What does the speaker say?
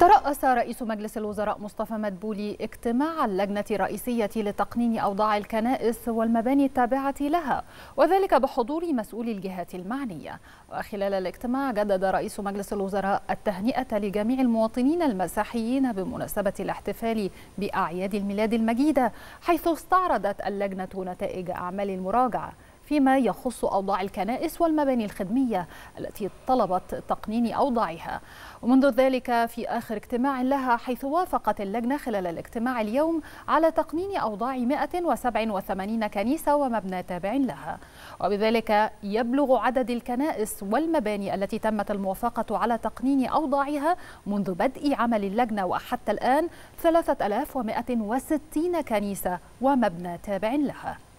ترأس رئيس مجلس الوزراء مصطفى مدبولي اجتماع اللجنة الرئيسية لتقنين أوضاع الكنائس والمباني التابعة لها وذلك بحضور مسؤولي الجهات المعنية وخلال الاجتماع جدد رئيس مجلس الوزراء التهنئة لجميع المواطنين المسيحيين بمناسبة الاحتفال بأعياد الميلاد المجيدة حيث استعرضت اللجنة نتائج أعمال المراجعة فيما يخص أوضاع الكنائس والمباني الخدمية التي طلبت تقنين أوضاعها ومنذ ذلك في آخر اجتماع لها حيث وافقت اللجنة خلال الاجتماع اليوم على تقنين أوضاع 187 كنيسة ومبنى تابع لها وبذلك يبلغ عدد الكنائس والمباني التي تمت الموافقة على تقنين أوضاعها منذ بدء عمل اللجنة وحتى الآن 3160 كنيسة ومبنى تابع لها